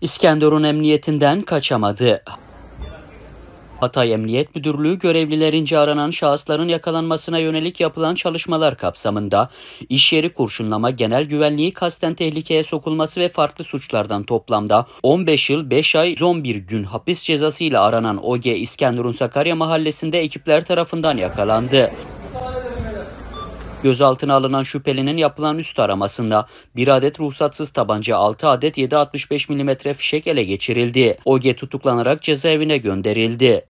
İskenderun emniyetinden kaçamadı. Hatay Emniyet Müdürlüğü görevlilerince aranan şahısların yakalanmasına yönelik yapılan çalışmalar kapsamında iş yeri kurşunlama, genel güvenliği kasten tehlikeye sokulması ve farklı suçlardan toplamda 15 yıl 5 ay 11 gün hapis cezası ile aranan OG İskenderun Sakarya mahallesinde ekipler tarafından yakalandı. Gözaltına alınan şüphelinin yapılan üst aramasında bir adet ruhsatsız tabanca 6 adet 7.65 mm fişek ele geçirildi. OG tutuklanarak cezaevine gönderildi.